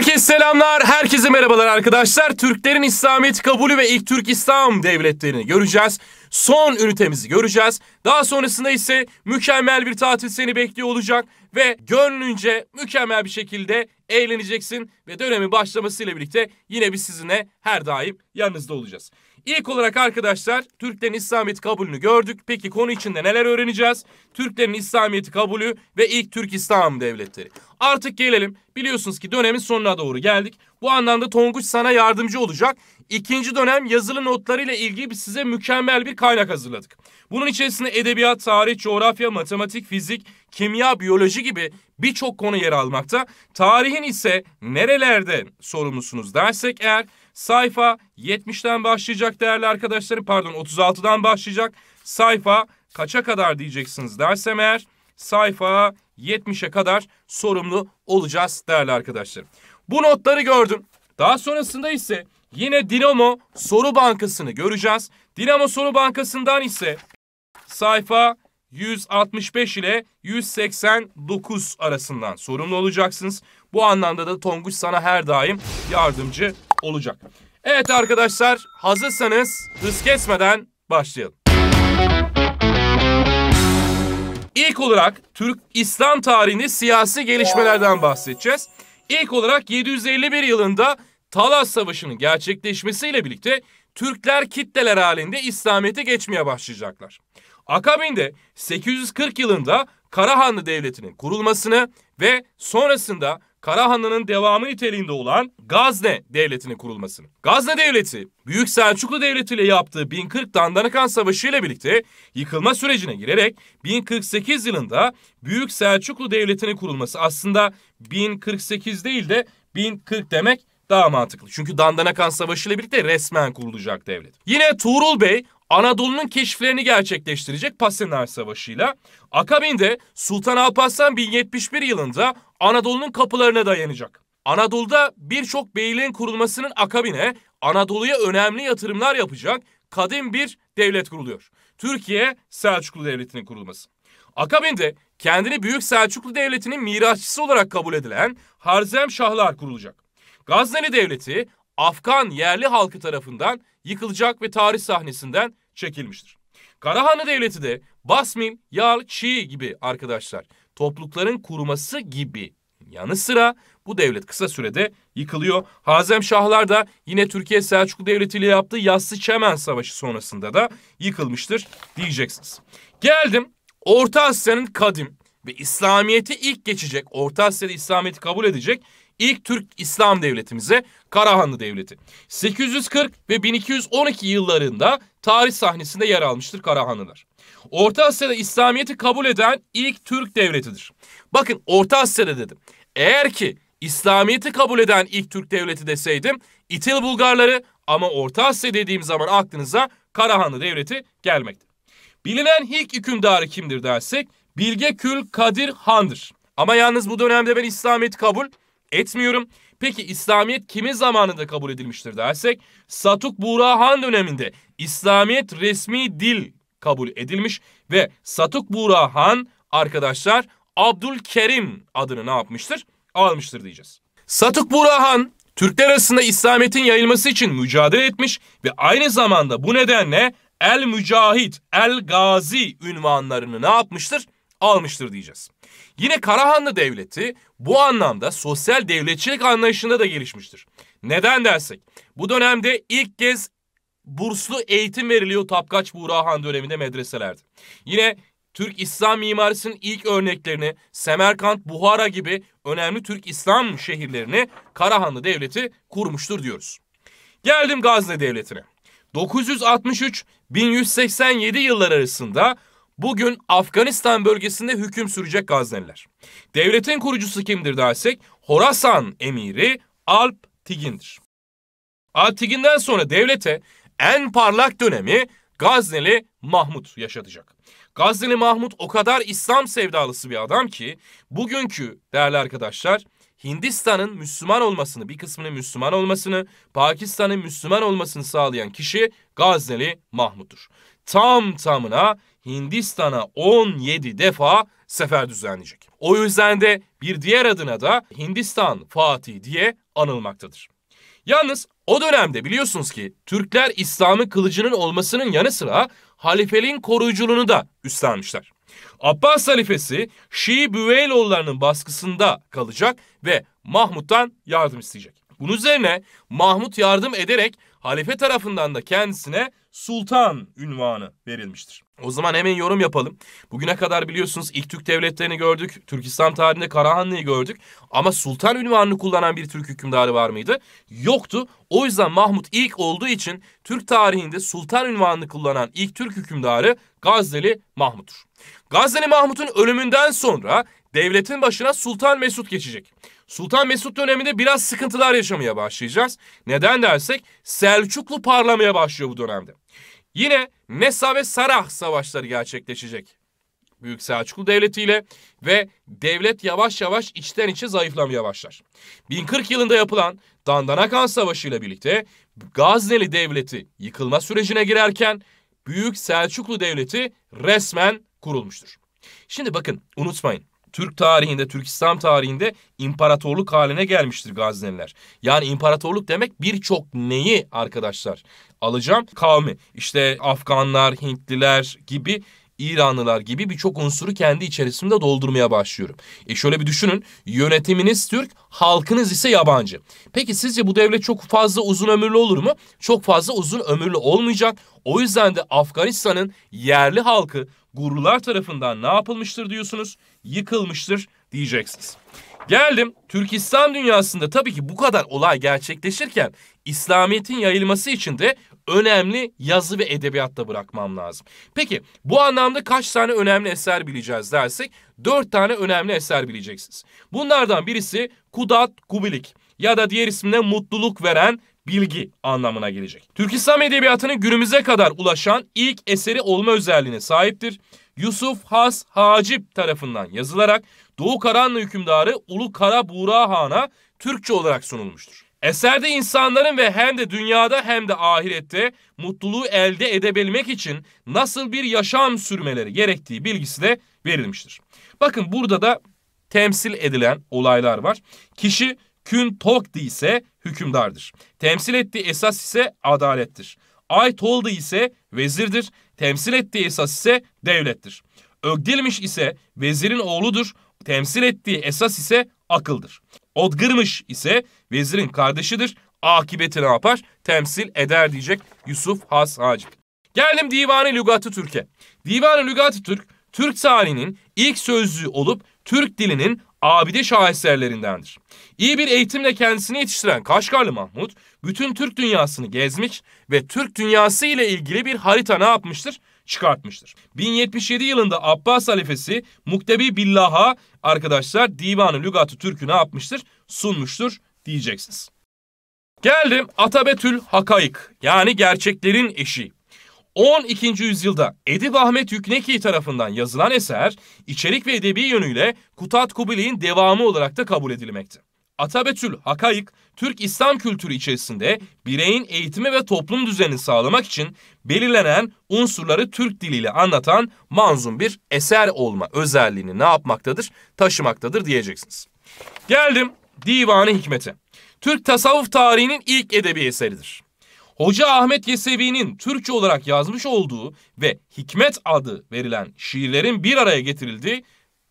Herkes selamlar, herkese merhabalar arkadaşlar. Türklerin İslamiyet kabulü ve ilk Türk İslam devletlerini göreceğiz. Son ünitemizi göreceğiz. Daha sonrasında ise mükemmel bir tatil seni bekliyor olacak ve gönlünce mükemmel bir şekilde eğleneceksin ve dönemin başlamasıyla birlikte yine biz sizinle her daim yanınızda olacağız. İlk olarak arkadaşlar Türklerin İslamiyet kabulünü gördük. Peki konu içinde neler öğreneceğiz? Türklerin İslamiyeti kabulü ve ilk Türk İslam devletleri. Artık gelelim. Biliyorsunuz ki dönemin sonuna doğru geldik. Bu anlamda Tonguç sana yardımcı olacak. İkinci dönem yazılı notlarıyla ilgili size mükemmel bir kaynak hazırladık. Bunun içerisinde edebiyat, tarih, coğrafya, matematik, fizik, kimya, biyoloji gibi birçok konu yer almakta. Tarihin ise nerelerde sorumlusunuz dersek eğer sayfa 70'ten başlayacak değerli arkadaşlarım pardon 36'dan başlayacak. Sayfa kaça kadar diyeceksiniz dersem eğer sayfa 70'e kadar sorumlu olacağız değerli arkadaşlar. Bu notları gördüm. Daha sonrasında ise yine Dinamo Soru Bankası'nı göreceğiz. Dinamo Soru Bankası'ndan ise sayfa 165 ile 189 arasından sorumlu olacaksınız. Bu anlamda da Tonguç sana her daim yardımcı olacak. Evet arkadaşlar hazırsanız hız kesmeden başlayalım. İlk olarak Türk İslam tarihinde siyasi gelişmelerden bahsedeceğiz. İlk olarak 751 yılında Talas Savaşı'nın gerçekleşmesiyle birlikte Türkler kitleler halinde İslamiyet'e geçmeye başlayacaklar. Akabinde 840 yılında Karahanlı Devleti'nin kurulmasını ve sonrasında Karahanlı'nın devamı niteliğinde olan Gazne Devleti'nin kurulmasını. Gazne Devleti, Büyük Selçuklu Devleti ile yaptığı 1040 Dandanakan Savaşı ile birlikte yıkılma sürecine girerek 1048 yılında Büyük Selçuklu Devleti'nin kurulması aslında 1048 değil de 1040 demek daha mantıklı. Çünkü Dandanakan Savaşı ile birlikte resmen kurulacak devlet. Yine Tuğrul Bey Anadolu'nun keşiflerini gerçekleştirecek Pasenar Savaşıyla, akabinde Sultan Alparslan 1071 yılında Anadolu'nun kapılarına dayanacak. Anadolu'da birçok beyliğin kurulmasının akabine Anadolu'ya önemli yatırımlar yapacak kadim bir devlet kuruluyor. Türkiye Selçuklu Devleti'nin kurulması. Akabinde kendini Büyük Selçuklu Devleti'nin mirasçısı olarak kabul edilen Harzem Şahlar kurulacak. Gazneli Devleti Afgan yerli halkı tarafından yıkılacak ve tarih sahnesinden çekilmiştir. Karahanlı Devleti de Basmil, Yal, Çi gibi arkadaşlar toplulukların kuruması gibi. Yanı sıra bu devlet kısa sürede yıkılıyor. Hazem Şahlar da yine Türkiye Selçuklu Devleti ile yaptığı Yassı Çemen Savaşı sonrasında da yıkılmıştır diyeceksiniz. Geldim Orta Asya'nın kadim ve İslamiyet'i ilk geçecek, Orta Asya'da İslamiyet'i kabul edecek ilk Türk İslam devletimize Karahanlı Devleti. 840 ve 1212 yıllarında tarih sahnesinde yer almıştır Karahanlılar. Orta Asya'da İslamiyet'i kabul eden ilk Türk devletidir. Bakın Orta Asya'da dedim. Eğer ki İslamiyet'i kabul eden ilk Türk devleti deseydim İtil Bulgarları ama Orta Asya dediğim zaman aklınıza Karahanlı Devleti gelmekte. Bilinen ilk hükümdarı kimdir dersek Bilge Kül Kadir Han'dır. Ama yalnız bu dönemde ben İslamiyet'i kabul etmiyorum. Peki İslamiyet kimin zamanında kabul edilmiştir dersek Satuk Buğra Han döneminde İslamiyet resmi dil kabul edilmiş ve Satuk Burahan arkadaşlar Abdülkerim adını ne yapmıştır? Almıştır diyeceğiz. Satuk Burahan Türkler arasında İslamiyet'in yayılması için mücadele etmiş ve aynı zamanda bu nedenle El Mücahit, El Gazi ünvanlarını ne yapmıştır? Almıştır diyeceğiz. Yine Karahanlı Devleti bu anlamda sosyal devletçilik anlayışında da gelişmiştir. Neden dersek bu dönemde ilk kez burslu eğitim veriliyor Tapkaç Buğrahan döneminde medreselerde. Yine Türk İslam mimarisinin ilk örneklerini Semerkant, Buhara gibi önemli Türk İslam şehirlerini Karahanlı Devleti kurmuştur diyoruz. Geldim Gazne Devleti'ne. 963-1187 yıllar arasında bugün Afganistan bölgesinde hüküm sürecek Gazneliler. Devletin kurucusu kimdir dersek Horasan emiri Alp Tigin'dir. Alp Tigin'den sonra devlete en parlak dönemi Gazneli Mahmut yaşatacak. Gazneli Mahmut o kadar İslam sevdalısı bir adam ki bugünkü değerli arkadaşlar Hindistan'ın Müslüman olmasını, bir kısmının Müslüman olmasını, Pakistan'ın Müslüman olmasını sağlayan kişi Gazneli Mahmut'tur. Tam tamına Hindistan'a 17 defa sefer düzenleyecek. O yüzden de bir diğer adına da Hindistan Fatih diye anılmaktadır. Yalnız o dönemde biliyorsunuz ki Türkler İslam'ın kılıcının olmasının yanı sıra halifeliğin koruyuculuğunu da üstlenmişler. Abbas halifesi Şii Büveyloğullarının baskısında kalacak ve Mahmut'tan yardım isteyecek. Bunun üzerine Mahmut yardım ederek halife tarafından da kendisine sultan ünvanı verilmiştir. O zaman hemen yorum yapalım. Bugüne kadar biliyorsunuz ilk Türk devletlerini gördük. Türkistan tarihinde Karahanlı'yı gördük. Ama sultan ünvanını kullanan bir Türk hükümdarı var mıydı? Yoktu. O yüzden Mahmut ilk olduğu için Türk tarihinde sultan ünvanını kullanan ilk Türk hükümdarı Gazneli Mahmut'tur. Gazneli Mahmut'un ölümünden sonra devletin başına Sultan Mesut geçecek. Sultan Mesut döneminde biraz sıkıntılar yaşamaya başlayacağız. Neden dersek Selçuklu parlamaya başlıyor bu dönemde. Yine Nesa ve Sarah savaşları gerçekleşecek. Büyük Selçuklu Devleti ile ve devlet yavaş yavaş içten içe zayıflamaya başlar. 1040 yılında yapılan Dandanakan Savaşı ile birlikte Gazneli Devleti yıkılma sürecine girerken Büyük Selçuklu Devleti resmen kurulmuştur. Şimdi bakın unutmayın Türk tarihinde, Türk İslam tarihinde imparatorluk haline gelmiştir Gazneliler. Yani imparatorluk demek birçok neyi arkadaşlar? Alacağım kavmi. İşte Afganlar, Hintliler gibi İranlılar gibi birçok unsuru kendi içerisinde doldurmaya başlıyorum. E şöyle bir düşünün yönetiminiz Türk, halkınız ise yabancı. Peki sizce bu devlet çok fazla uzun ömürlü olur mu? Çok fazla uzun ömürlü olmayacak. O yüzden de Afganistan'ın yerli halkı gurular tarafından ne yapılmıştır diyorsunuz? Yıkılmıştır diyeceksiniz. Geldim Türkistan dünyasında tabii ki bu kadar olay gerçekleşirken İslamiyet'in yayılması için de önemli yazı ve edebiyatta bırakmam lazım. Peki bu anlamda kaç tane önemli eser bileceğiz dersek dört tane önemli eser bileceksiniz. Bunlardan birisi Kudat Kubilik ya da diğer isimle mutluluk veren bilgi anlamına gelecek. Türk İslam Edebiyatı'nın günümüze kadar ulaşan ilk eseri olma özelliğine sahiptir. Yusuf Has Hacip tarafından yazılarak Doğu Karanlı hükümdarı Ulu Kara Buğra Han'a Türkçe olarak sunulmuştur. Eserde insanların ve hem de dünyada hem de ahirette mutluluğu elde edebilmek için nasıl bir yaşam sürmeleri gerektiği bilgisi de verilmiştir. Bakın burada da temsil edilen olaylar var. Kişi kün tok ise hükümdardır. Temsil ettiği esas ise adalettir. Ay toldu ise vezirdir. Temsil ettiği esas ise devlettir. Ögdilmiş ise vezirin oğludur. Temsil ettiği esas ise akıldır. Odgırmış ise vezirin kardeşidir. Akibeti ne yapar? Temsil eder diyecek Yusuf Has Hacık. Geldim Divanı Lügatı Türk'e. Divanı Lügatı Türk, Türk tarihinin ilk sözlüğü olup Türk dilinin abide şaheserlerindendir. İyi bir eğitimle kendisini yetiştiren Kaşgarlı Mahmut, bütün Türk dünyasını gezmiş ve Türk dünyası ile ilgili bir harita ne yapmıştır? çıkartmıştır. 1077 yılında Abbas halifesi Muktebi Billah'a arkadaşlar Divanı Lügatı Türk'ü ne yapmıştır? Sunmuştur diyeceksiniz. Geldim Atabetül Hakayık yani gerçeklerin eşi. 12. yüzyılda Edip Ahmet Yükneki tarafından yazılan eser içerik ve edebi yönüyle Kutat Kubili'nin devamı olarak da kabul edilmekte. Atabetül Hakayık, Türk İslam kültürü içerisinde bireyin eğitimi ve toplum düzenini sağlamak için belirlenen unsurları Türk diliyle anlatan manzum bir eser olma özelliğini ne yapmaktadır? Taşımaktadır diyeceksiniz. Geldim Divanı Hikmet'e. Türk tasavvuf tarihinin ilk edebi eseridir. Hoca Ahmet Yesevi'nin Türkçe olarak yazmış olduğu ve Hikmet adı verilen şiirlerin bir araya getirildiği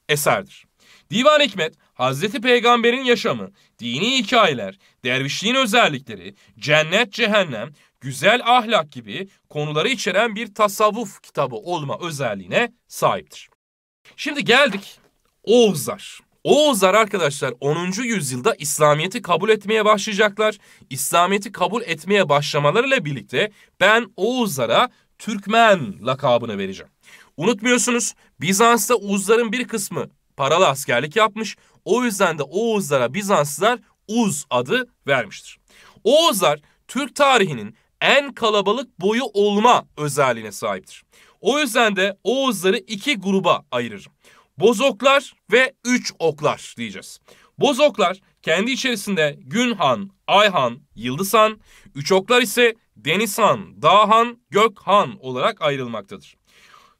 eserdir. Divan Hikmet, Hazreti Peygamber'in yaşamı, dini hikayeler, dervişliğin özellikleri, cennet, cehennem, güzel ahlak gibi konuları içeren bir tasavvuf kitabı olma özelliğine sahiptir. Şimdi geldik Oğuzlar. Oğuzlar arkadaşlar 10. yüzyılda İslamiyet'i kabul etmeye başlayacaklar. İslamiyet'i kabul etmeye başlamalarıyla birlikte ben Oğuzlara Türkmen lakabını vereceğim. Unutmuyorsunuz Bizans'ta Uzların bir kısmı paralı askerlik yapmış. O yüzden de Oğuzlara Bizanslılar Uz adı vermiştir. Oğuzlar Türk tarihinin en kalabalık boyu olma özelliğine sahiptir. O yüzden de Oğuzları iki gruba ayırırım. Bozoklar ve üç oklar diyeceğiz. Bozoklar kendi içerisinde Günhan, Ayhan, Yıldızhan, üç oklar ise Denizhan, Dağhan, Gökhan olarak ayrılmaktadır.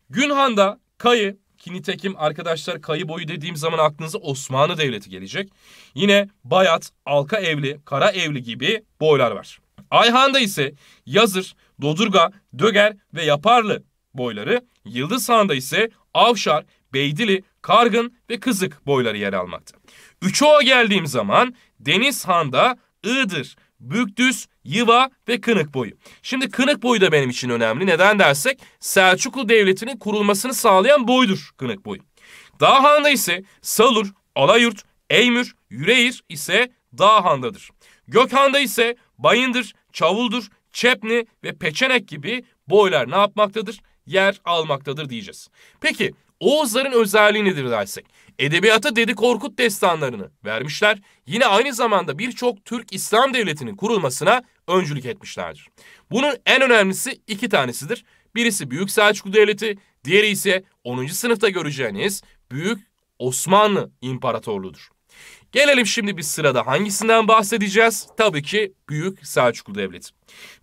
Günhan'da Kayı, ki nitekim arkadaşlar kayı boyu dediğim zaman aklınıza Osmanlı Devleti gelecek. Yine Bayat, Alka Evli, Kara Evli gibi boylar var. Ayhan'da ise Yazır, Dodurga, Döger ve Yaparlı boyları, Yıldız Han'da ise Avşar, Beydili, Kargın ve Kızık boyları yer almakta. Üçoğa geldiğim zaman Deniz Han'da Iğdır, Büktüz, Yıva ve Kınık boyu. Şimdi Kınık boyu da benim için önemli. Neden dersek Selçuklu Devleti'nin kurulmasını sağlayan boydur Kınık boyu. Dağ Han'da ise Salur, Alayurt, Eymür, Yüreğir ise Dağ Han'dadır. Gökhan'da ise Bayındır, Çavuldur, Çepni ve Peçenek gibi boylar ne yapmaktadır? Yer almaktadır diyeceğiz. Peki Oğuzların özelliği nedir dersek? Edebiyata Dedi Korkut destanlarını vermişler. Yine aynı zamanda birçok Türk İslam Devleti'nin kurulmasına öncülük etmişlerdir. Bunun en önemlisi iki tanesidir. Birisi Büyük Selçuklu Devleti, diğeri ise 10. sınıfta göreceğiniz Büyük Osmanlı İmparatorluğu'dur. Gelelim şimdi bir sırada hangisinden bahsedeceğiz? Tabii ki Büyük Selçuklu Devleti.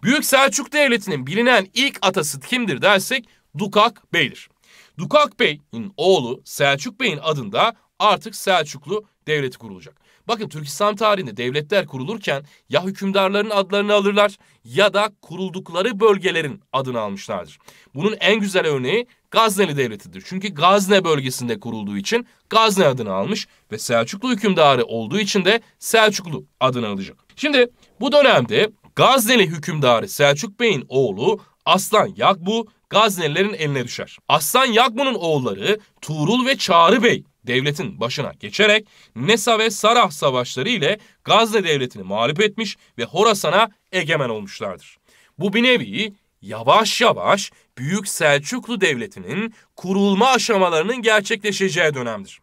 Büyük Selçuklu Devleti'nin bilinen ilk atası kimdir dersek Dukak Bey'dir. Dukak Bey'in oğlu Selçuk Bey'in adında artık Selçuklu devleti kurulacak. Bakın Türkistan tarihinde devletler kurulurken ya hükümdarların adlarını alırlar ya da kuruldukları bölgelerin adını almışlardır. Bunun en güzel örneği Gazneli Devleti'dir. Çünkü Gazne bölgesinde kurulduğu için Gazne adını almış ve Selçuklu hükümdarı olduğu için de Selçuklu adını alacak. Şimdi bu dönemde Gazneli hükümdarı Selçuk Bey'in oğlu Aslan Yakbu Gaznelilerin eline düşer. Aslan Yakmu'nun oğulları Tuğrul ve Çağrı Bey devletin başına geçerek Nesa ve Sarah savaşları ile Gazne devletini mağlup etmiş ve Horasan'a egemen olmuşlardır. Bu bir nevi yavaş yavaş Büyük Selçuklu Devleti'nin kurulma aşamalarının gerçekleşeceği dönemdir.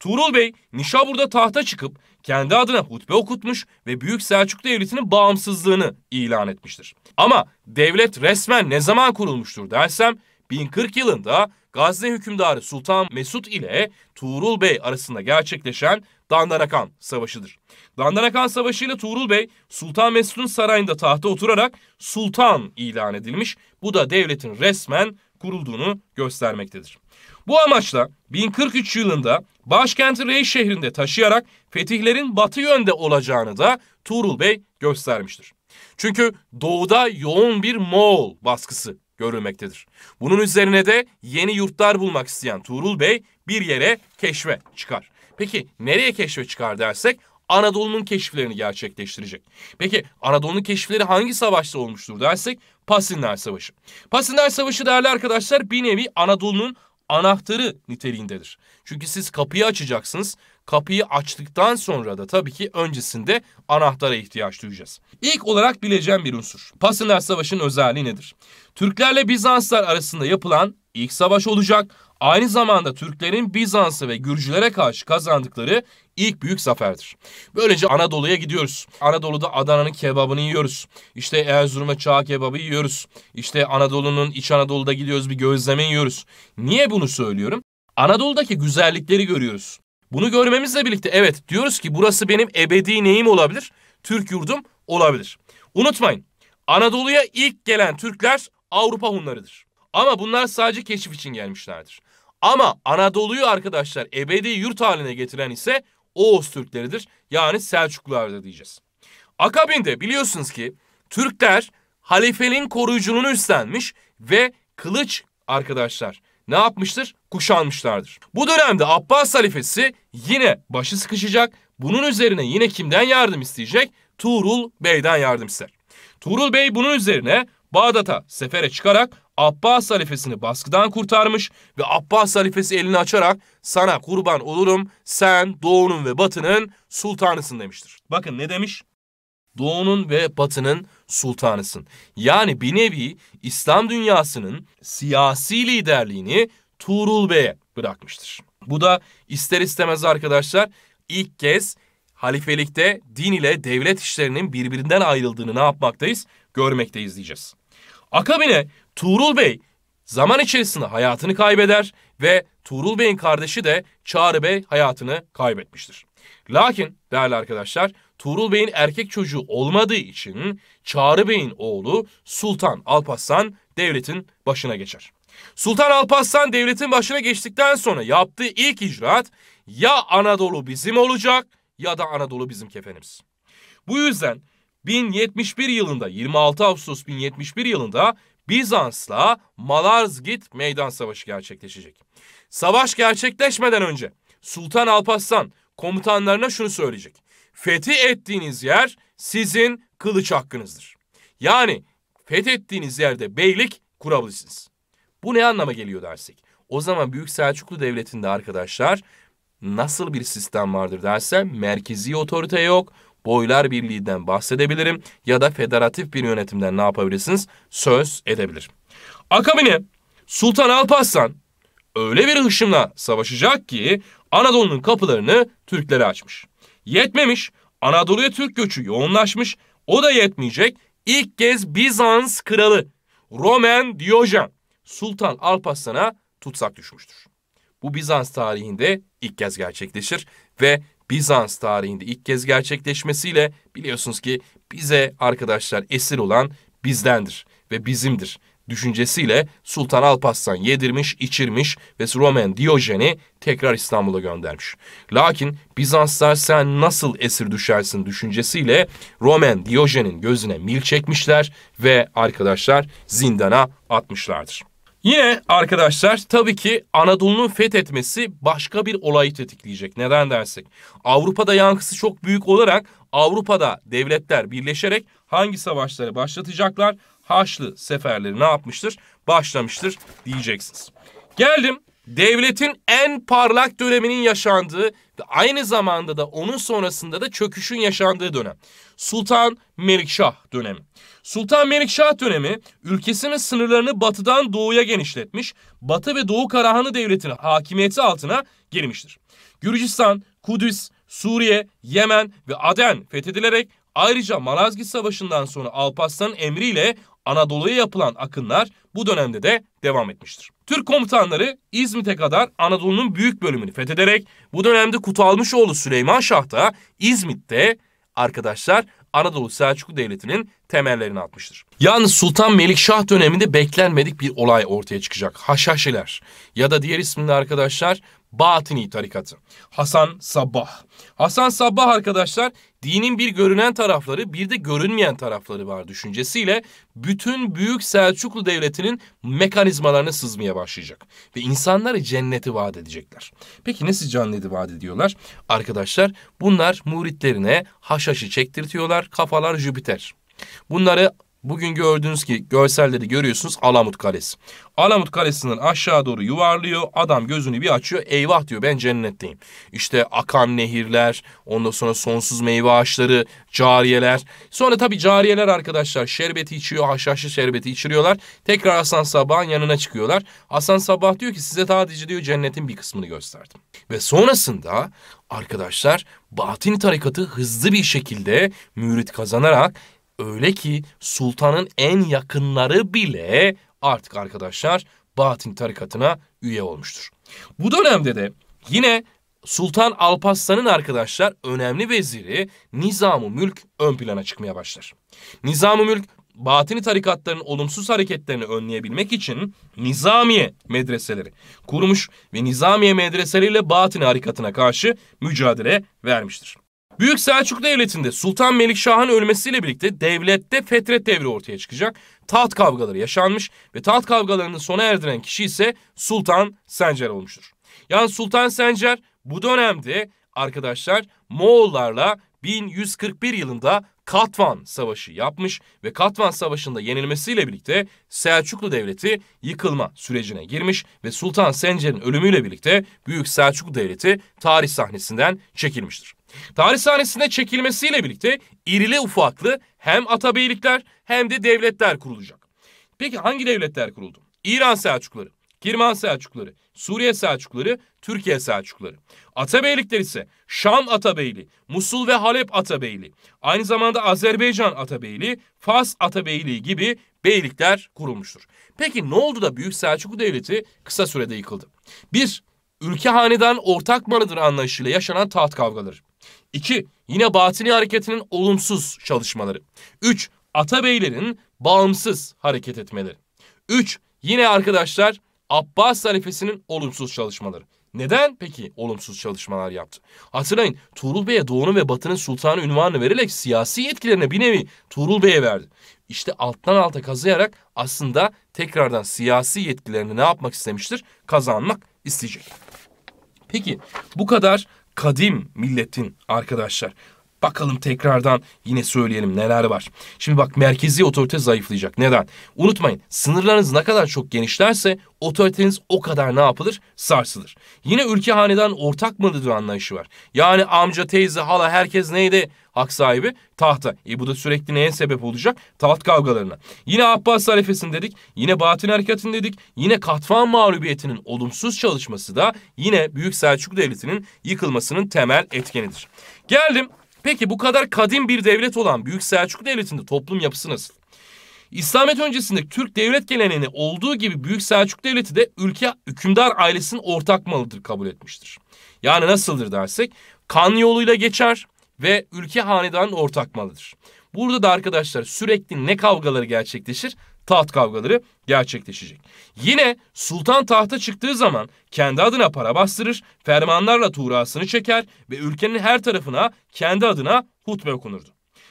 Tuğrul Bey Nişabur'da tahta çıkıp kendi adına hutbe okutmuş ve Büyük Selçuklu Devleti'nin bağımsızlığını ilan etmiştir. Ama devlet resmen ne zaman kurulmuştur dersem 1040 yılında Gazze hükümdarı Sultan Mesut ile Tuğrul Bey arasında gerçekleşen Dandarakan Savaşı'dır. Dandarakan Savaşı ile Tuğrul Bey Sultan Mesut'un sarayında tahta oturarak sultan ilan edilmiş. Bu da devletin resmen kurulduğunu göstermektedir. Bu amaçla 1043 yılında başkenti Rey şehrinde taşıyarak fetihlerin batı yönde olacağını da Tuğrul Bey göstermiştir. Çünkü doğuda yoğun bir Moğol baskısı görülmektedir. Bunun üzerine de yeni yurtlar bulmak isteyen Tuğrul Bey bir yere keşfe çıkar. Peki nereye keşfe çıkar dersek Anadolu'nun keşiflerini gerçekleştirecek. Peki Anadolu'nun keşifleri hangi savaşta olmuştur dersek Pasinler Savaşı. Pasinler Savaşı değerli arkadaşlar bir nevi Anadolu'nun anahtarı niteliğindedir. Çünkü siz kapıyı açacaksınız Kapıyı açtıktan sonra da tabii ki öncesinde anahtara ihtiyaç duyacağız. İlk olarak bileceğim bir unsur. Pasinler Savaşı'nın özelliği nedir? Türklerle Bizanslar arasında yapılan ilk savaş olacak. Aynı zamanda Türklerin Bizans'a ve Gürcülere karşı kazandıkları ilk büyük zaferdir. Böylece Anadolu'ya gidiyoruz. Anadolu'da Adana'nın kebabını yiyoruz. İşte Erzurum'a çağ kebabı yiyoruz. İşte Anadolu'nun İç Anadolu'da gidiyoruz bir gözleme yiyoruz. Niye bunu söylüyorum? Anadolu'daki güzellikleri görüyoruz. Bunu görmemizle birlikte evet diyoruz ki burası benim ebedi neyim olabilir? Türk yurdum olabilir. Unutmayın Anadolu'ya ilk gelen Türkler Avrupa Hunlarıdır. Ama bunlar sadece keşif için gelmişlerdir. Ama Anadolu'yu arkadaşlar ebedi yurt haline getiren ise Oğuz Türkleridir. Yani Selçuklulardır diyeceğiz. Akabinde biliyorsunuz ki Türkler halifenin koruyuculuğunu üstlenmiş ve kılıç arkadaşlar ne yapmıştır? Kuşanmışlardır. Bu dönemde Abbas halifesi yine başı sıkışacak. Bunun üzerine yine kimden yardım isteyecek? Tuğrul Bey'den yardım ister. Tuğrul Bey bunun üzerine Bağdat'a sefere çıkarak Abbas halifesini baskıdan kurtarmış ve Abbas halifesi elini açarak sana kurban olurum sen doğunun ve batının sultanısın demiştir. Bakın ne demiş? doğunun ve batının sultanısın. Yani bir nevi İslam dünyasının siyasi liderliğini Tuğrul Bey'e bırakmıştır. Bu da ister istemez arkadaşlar ilk kez halifelikte din ile devlet işlerinin birbirinden ayrıldığını ne yapmaktayız? Görmekteyiz diyeceğiz. Akabine Tuğrul Bey zaman içerisinde hayatını kaybeder ve Tuğrul Bey'in kardeşi de Çağrı Bey hayatını kaybetmiştir. Lakin değerli arkadaşlar Tuğrul Bey'in erkek çocuğu olmadığı için Çağrı Bey'in oğlu Sultan Alparslan devletin başına geçer. Sultan Alparslan devletin başına geçtikten sonra yaptığı ilk icraat ya Anadolu bizim olacak ya da Anadolu bizim kefenimiz. Bu yüzden 1071 yılında 26 Ağustos 1071 yılında Bizans'la Malazgirt Meydan Savaşı gerçekleşecek. Savaş gerçekleşmeden önce Sultan Alparslan komutanlarına şunu söyleyecek. Fethi ettiğiniz yer sizin kılıç hakkınızdır. Yani fethettiğiniz yerde beylik kurabilirsiniz. Bu ne anlama geliyor dersek? O zaman Büyük Selçuklu Devleti'nde arkadaşlar nasıl bir sistem vardır dersen merkezi otorite yok. Boylar birliğinden bahsedebilirim ya da federatif bir yönetimden ne yapabilirsiniz? Söz edebilir. Akabine Sultan Alparslan öyle bir hışımla savaşacak ki Anadolu'nun kapılarını Türklere açmış. Yetmemiş. Anadolu'ya Türk göçü yoğunlaşmış. O da yetmeyecek. İlk kez Bizans kralı Roman Diyojen Sultan Alparslan'a tutsak düşmüştür. Bu Bizans tarihinde ilk kez gerçekleşir ve Bizans tarihinde ilk kez gerçekleşmesiyle biliyorsunuz ki bize arkadaşlar esir olan bizdendir ve bizimdir düşüncesiyle Sultan Alparslan yedirmiş, içirmiş ve Roman Diyojen'i tekrar İstanbul'a göndermiş. Lakin Bizanslar sen nasıl esir düşersin düşüncesiyle Roman Diyojen'in gözüne mil çekmişler ve arkadaşlar zindana atmışlardır. Yine arkadaşlar tabii ki Anadolu'nun fethetmesi başka bir olayı tetikleyecek. Neden dersek? Avrupa'da yankısı çok büyük olarak Avrupa'da devletler birleşerek hangi savaşları başlatacaklar? Haçlı seferleri ne yapmıştır? Başlamıştır diyeceksiniz. Geldim devletin en parlak döneminin yaşandığı ve aynı zamanda da onun sonrasında da çöküşün yaşandığı dönem. Sultan Melikşah dönemi. Sultan Melikşah dönemi ülkesinin sınırlarını batıdan doğuya genişletmiş, Batı ve Doğu Karahanlı Devleti'nin hakimiyeti altına girmiştir. Gürcistan, Kudüs, Suriye, Yemen ve Aden fethedilerek ayrıca Malazgirt Savaşı'ndan sonra Alparslan'ın emriyle Anadolu'ya yapılan akınlar bu dönemde de devam etmiştir. Türk komutanları İzmit'e kadar Anadolu'nun büyük bölümünü fethederek bu dönemde kutalmış Kutalmışoğlu Süleyman Şah da İzmit'te arkadaşlar Anadolu Selçuklu Devleti'nin temellerini atmıştır. Yalnız Sultan Melikşah döneminde beklenmedik bir olay ortaya çıkacak. Haşhaşiler ya da diğer isminde arkadaşlar Batıni tarikatı. Hasan Sabbah. Hasan Sabbah arkadaşlar dinin bir görünen tarafları bir de görünmeyen tarafları var düşüncesiyle bütün Büyük Selçuklu Devleti'nin mekanizmalarını sızmaya başlayacak. Ve insanlara cenneti vaat edecekler. Peki nasıl cenneti vaat ediyorlar? Arkadaşlar bunlar muritlerine haşhaşı çektirtiyorlar kafalar Jüpiter. Bunları Bugün gördüğünüz ki görselleri görüyorsunuz Alamut Kalesi. Alamut Kalesinin aşağı doğru yuvarlıyor. Adam gözünü bir açıyor. Eyvah diyor ben cennetteyim. İşte akan nehirler, ondan sonra sonsuz meyve ağaçları, cariyeler. Sonra tabii cariyeler arkadaşlar şerbeti içiyor, haşhaşlı şerbeti içiriyorlar. Tekrar Hasan Sabah'ın yanına çıkıyorlar. Hasan Sabah diyor ki size sadece diyor cennetin bir kısmını gösterdim. Ve sonrasında arkadaşlar Batini tarikatı hızlı bir şekilde mürit kazanarak Öyle ki sultanın en yakınları bile artık arkadaşlar Batin tarikatına üye olmuştur. Bu dönemde de yine Sultan Alparslan'ın arkadaşlar önemli veziri Nizam-ı Mülk ön plana çıkmaya başlar. Nizam-ı Mülk Batini tarikatların olumsuz hareketlerini önleyebilmek için Nizamiye medreseleri kurmuş ve Nizamiye medreseleriyle Batini tarikatına karşı mücadele vermiştir. Büyük Selçuk Devleti'nde Sultan Melikşah'ın ölmesiyle birlikte devlette fetret devri ortaya çıkacak. Taht kavgaları yaşanmış ve taht kavgalarının sona erdiren kişi ise Sultan Sencer olmuştur. Yani Sultan Sencer bu dönemde arkadaşlar Moğollarla 1141 yılında Katvan Savaşı yapmış ve Katvan Savaşı'nda yenilmesiyle birlikte Selçuklu Devleti yıkılma sürecine girmiş ve Sultan Sencer'in ölümüyle birlikte Büyük Selçuklu Devleti tarih sahnesinden çekilmiştir. Tarih sahnesinde çekilmesiyle birlikte irili ufaklı hem atabeylikler hem de devletler kurulacak. Peki hangi devletler kuruldu? İran Selçukları, Kirman Selçukları, Suriye Selçukları, Türkiye Selçukları. Atabeylikler ise Şam Atabeyli, Musul ve Halep Atabeyli, aynı zamanda Azerbaycan Atabeyli, Fas Atabeyli gibi beylikler kurulmuştur. Peki ne oldu da Büyük Selçuklu Devleti kısa sürede yıkıldı? 1. Ülke hanedan ortak malıdır anlayışıyla yaşanan taht kavgaları. 2. Yine batini hareketinin olumsuz çalışmaları. 3. Atabeylerin bağımsız hareket etmeleri. 3. Yine arkadaşlar Abbas halifesinin olumsuz çalışmaları. Neden peki olumsuz çalışmalar yaptı? Hatırlayın Tuğrul Bey'e Doğu'nun ve Batı'nın sultanı ünvanı vererek siyasi yetkilerine bir nevi Tuğrul Bey'e verdi. İşte alttan alta kazıyarak aslında tekrardan siyasi yetkilerini ne yapmak istemiştir? Kazanmak isteyecek. Peki bu kadar kadim milletin arkadaşlar. Bakalım tekrardan yine söyleyelim neler var. Şimdi bak merkezi otorite zayıflayacak. Neden? Unutmayın sınırlarınız ne kadar çok genişlerse otoriteniz o kadar ne yapılır? Sarsılır. Yine ülke hanedan ortak mıdır anlayışı var. Yani amca, teyze, hala herkes neydi? Hak sahibi tahta. E bu da sürekli neye sebep olacak? Taht kavgalarına. Yine Abbas halifesini dedik. Yine Batin harekatını dedik. Yine Katvan mağlubiyetinin olumsuz çalışması da yine Büyük Selçuk Devleti'nin yıkılmasının temel etkenidir. Geldim Peki bu kadar kadim bir devlet olan Büyük Selçuklu Devleti'nde toplum yapısı nasıl? İslamiyet öncesinde Türk devlet geleneğini olduğu gibi Büyük Selçuk Devleti de ülke hükümdar ailesinin ortak malıdır kabul etmiştir. Yani nasıldır dersek kan yoluyla geçer ve ülke hanedanın ortak malıdır. Burada da arkadaşlar sürekli ne kavgaları gerçekleşir? taht kavgaları gerçekleşecek. Yine sultan tahta çıktığı zaman kendi adına para bastırır, fermanlarla tuğrasını çeker ve ülkenin her tarafına kendi adına hutbe okunurdu.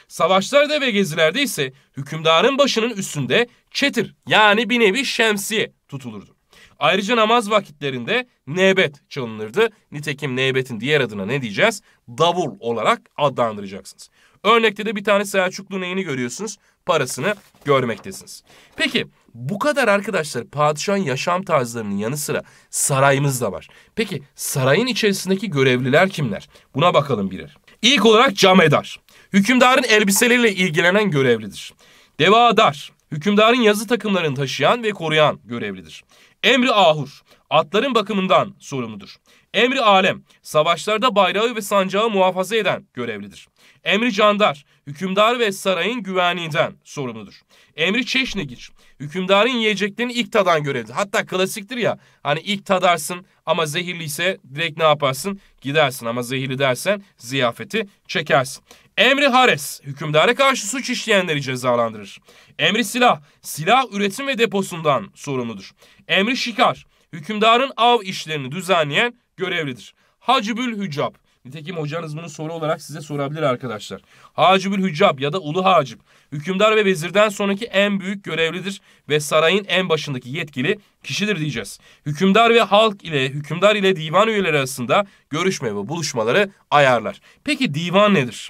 Savaşlarda ve gezilerde ise hükümdarın başının üstünde çetir yani bir nevi şemsiye tutulurdu. Ayrıca namaz vakitlerinde nebet çalınırdı. Nitekim nebetin diğer adına ne diyeceğiz? Davul olarak adlandıracaksınız. Örnekte de bir tane Selçuklu neyini görüyorsunuz? Parasını görmektesiniz. Peki bu kadar arkadaşlar padişahın yaşam tarzlarının yanı sıra sarayımız da var. Peki sarayın içerisindeki görevliler kimler? Buna bakalım birer. İlk olarak camedar. Hükümdarın elbiseleriyle ilgilenen görevlidir. Devadar. Hükümdarın yazı takımlarını taşıyan ve koruyan görevlidir. Emri ahur. Atların bakımından sorumludur. Emri alem, savaşlarda bayrağı ve sancağı muhafaza eden görevlidir. Emri candar, hükümdar ve sarayın güvenliğinden sorumludur. Emri çeşnegiç, hükümdarın yiyeceklerini ilk tadan görevlidir. Hatta klasiktir ya, hani ilk tadarsın ama zehirliyse direkt ne yaparsın? Gidersin ama zehirli dersen ziyafeti çekersin. Emri hares, hükümdara karşı suç işleyenleri cezalandırır. Emri silah, silah üretim ve deposundan sorumludur. Emri şikar, hükümdarın av işlerini düzenleyen görevlidir. Hacibül Hücab. Nitekim hocanız bunu soru olarak size sorabilir arkadaşlar. Hacibül Hücab ya da Ulu Hacip. Hükümdar ve vezirden sonraki en büyük görevlidir ve sarayın en başındaki yetkili kişidir diyeceğiz. Hükümdar ve halk ile hükümdar ile divan üyeleri arasında görüşme ve buluşmaları ayarlar. Peki divan nedir?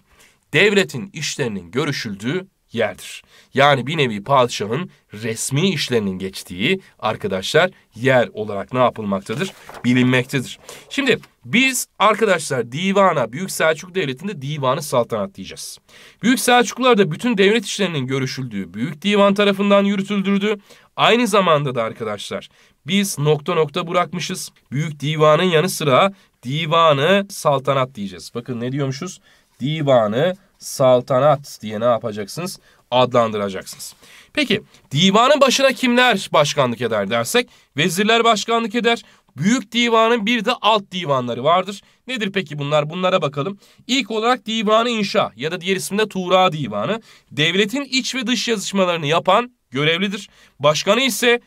Devletin işlerinin görüşüldüğü yerdir. Yani bir nevi padişahın resmi işlerinin geçtiği arkadaşlar yer olarak ne yapılmaktadır? Bilinmektedir. Şimdi biz arkadaşlar divana Büyük Selçuk Devleti'nde divanı saltanat diyeceğiz. Büyük Selçuklularda bütün devlet işlerinin görüşüldüğü Büyük Divan tarafından yürütüldürdü. Aynı zamanda da arkadaşlar biz nokta nokta bırakmışız. Büyük divanın yanı sıra divanı saltanat diyeceğiz. Bakın ne diyormuşuz? Divanı saltanat diye ne yapacaksınız? Adlandıracaksınız. Peki divanın başına kimler başkanlık eder dersek vezirler başkanlık eder. Büyük divanın bir de alt divanları vardır. Nedir peki bunlar? Bunlara bakalım. İlk olarak divanı inşa ya da diğer isminde Tuğra divanı devletin iç ve dış yazışmalarını yapan görevlidir. Başkanı ise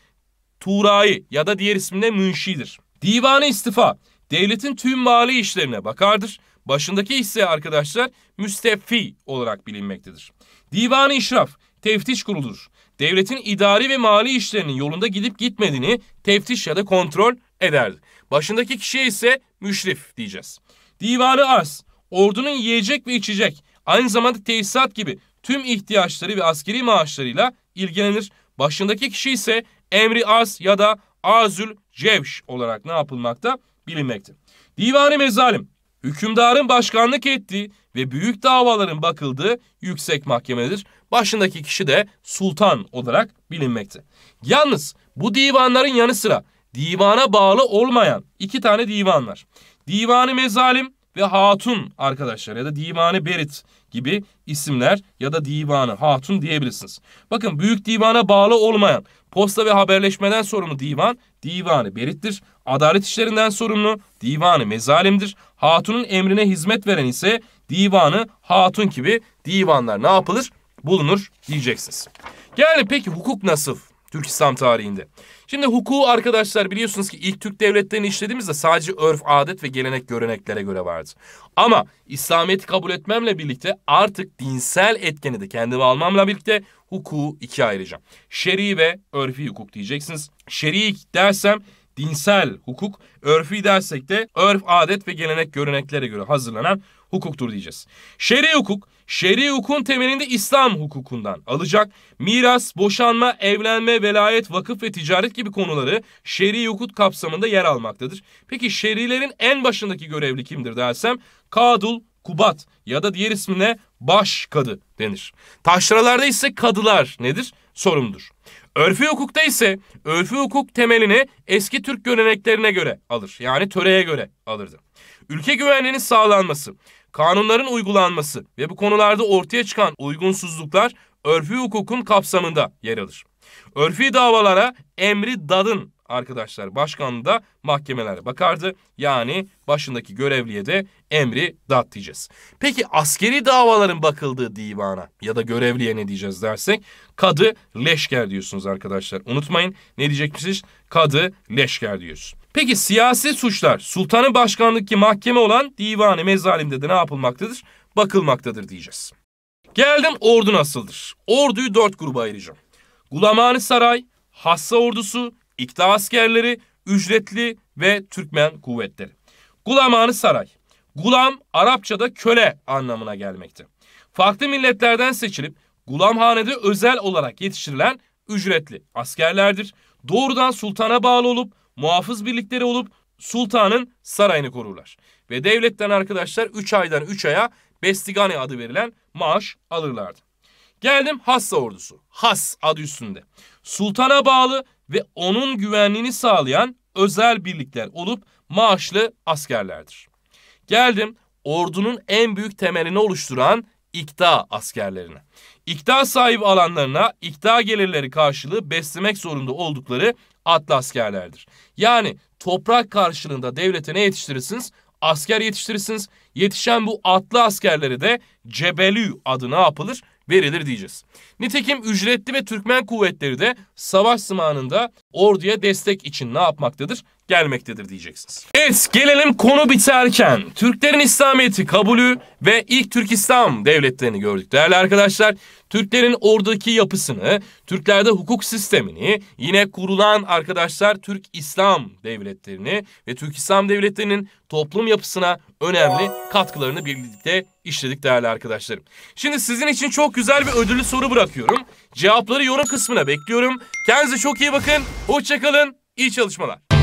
Tuğra'yı ya da diğer isminde Münşi'dir. Divanı istifa devletin tüm mali işlerine bakardır. Başındaki ise arkadaşlar müstefi olarak bilinmektedir. Divan-ı İşraf teftiş kuruludur. Devletin idari ve mali işlerinin yolunda gidip gitmediğini teftiş ya da kontrol eder. Başındaki kişi ise müşrif diyeceğiz. Divanı arz, ordunun yiyecek ve içecek, aynı zamanda tesisat gibi tüm ihtiyaçları ve askeri maaşlarıyla ilgilenir. Başındaki kişi ise emri arz ya da arzül cevş olarak ne yapılmakta bilinmekte. Divanı mezalim, hükümdarın başkanlık ettiği ve büyük davaların bakıldığı yüksek mahkemedir. Başındaki kişi de sultan olarak bilinmekte. Yalnız bu divanların yanı sıra divana bağlı olmayan iki tane divanlar: var. Divanı Mezalim ve Hatun arkadaşlar ya da Divanı Berit gibi isimler ya da Divanı Hatun diyebilirsiniz. Bakın Büyük Divan'a bağlı olmayan Posta ve haberleşmeden sorumlu divan, divanı berittir. Adalet işlerinden sorumlu divanı mezalimdir. Hatunun emrine hizmet veren ise divanı hatun gibi divanlar ne yapılır? Bulunur diyeceksiniz. Yani peki hukuk nasıl? Türk İslam tarihinde. Şimdi hukuku arkadaşlar biliyorsunuz ki ilk Türk devletlerini işlediğimizde sadece örf, adet ve gelenek göreneklere göre vardı. Ama İslamiyet'i kabul etmemle birlikte artık dinsel etkeni de kendime almamla birlikte hukuku ikiye ayıracağım. Şer'i ve örfi hukuk diyeceksiniz. Şer'i dersem dinsel hukuk, örfi dersek de örf, adet ve gelenek göreneklere göre hazırlanan hukuktur diyeceğiz. Şer'i hukuk, şer'i hukukun temelinde İslam hukukundan alacak. Miras, boşanma, evlenme, velayet, vakıf ve ticaret gibi konuları şer'i hukuk kapsamında yer almaktadır. Peki şer'ilerin en başındaki görevli kimdir dersem? Kadul kubat ya da diğer ismine baş kadı denir. Taşralarda ise kadılar nedir? Sorumludur. Örfü hukukta ise örfü hukuk temelini eski Türk göreneklerine göre alır. Yani töreye göre alırdı. Ülke güvenliğinin sağlanması, kanunların uygulanması ve bu konularda ortaya çıkan uygunsuzluklar örfü hukukun kapsamında yer alır. Örfi davalara emri dadın arkadaşlar başkan da mahkemelere bakardı. Yani başındaki görevliye de emri dat diyeceğiz. Peki askeri davaların bakıldığı divana ya da görevliye ne diyeceğiz dersek kadı leşker diyorsunuz arkadaşlar. Unutmayın ne diyecekmişiz? Kadı leşker diyoruz. Peki siyasi suçlar sultanın başkanlıktaki mahkeme olan divanı mezalimde de ne yapılmaktadır? Bakılmaktadır diyeceğiz. Geldim ordu nasıldır? Orduyu dört gruba ayıracağım. Gulamani Saray, Hassa Ordusu, İkla askerleri, ücretli ve Türkmen kuvvetleri. Gulamanı saray. Gulam Arapçada köle anlamına gelmekte. Farklı milletlerden seçilip gulamhanede özel olarak yetiştirilen ücretli askerlerdir. Doğrudan sultana bağlı olup muhafız birlikleri olup sultanın sarayını korurlar. Ve devletten arkadaşlar 3 aydan 3 aya Bestigani adı verilen maaş alırlardı. Geldim Hassa ordusu. Has adı üstünde. Sultana bağlı ve onun güvenliğini sağlayan özel birlikler olup maaşlı askerlerdir. Geldim ordunun en büyük temelini oluşturan ikta askerlerine. İkta sahibi alanlarına ikta gelirleri karşılığı beslemek zorunda oldukları atlı askerlerdir. Yani toprak karşılığında devlete ne yetiştirirsiniz? Asker yetiştirirsiniz. Yetişen bu atlı askerleri de Cebelü adı ne yapılır? Verilir diyeceğiz. Nitekim ücretli ve Türkmen kuvvetleri de savaş zamanında orduya destek için ne yapmaktadır? Gelmektedir diyeceksiniz. Evet gelelim konu biterken Türklerin İslamiyet'i kabulü ve ilk Türk İslam devletlerini gördük. Değerli arkadaşlar Türklerin oradaki yapısını, Türklerde hukuk sistemini, yine kurulan arkadaşlar Türk İslam devletlerini ve Türk İslam devletlerinin toplum yapısına önemli katkılarını birlikte işledik değerli arkadaşlarım. Şimdi sizin için çok güzel bir ödüllü soru bırakıyorum. Cevapları yorum kısmına bekliyorum. Kendinize çok iyi bakın. Hoşçakalın. İyi çalışmalar.